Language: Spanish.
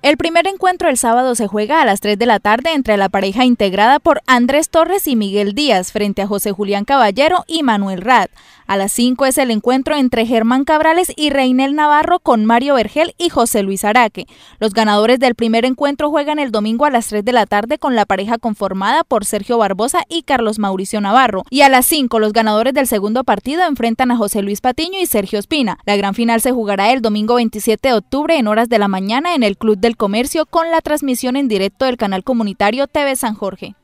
El primer encuentro el sábado se juega a las 3 de la tarde entre la pareja integrada por Andrés Torres y Miguel Díaz frente a José Julián Caballero y Manuel Rad. A las 5 es el encuentro entre Germán Cabrales y Reinel Navarro con Mario Vergel y José Luis Araque. Los ganadores del primer encuentro juegan el domingo a las 3 de la tarde con la pareja conformada por Sergio Barbosa y Carlos Mauricio Navarro. Y a las 5 los ganadores del segundo partido enfrentan a José Luis Patiño y Sergio Espina. La gran final se jugará el domingo 27 de octubre en horas de la mañana en el Club de el Comercio con la transmisión en directo del canal comunitario TV San Jorge.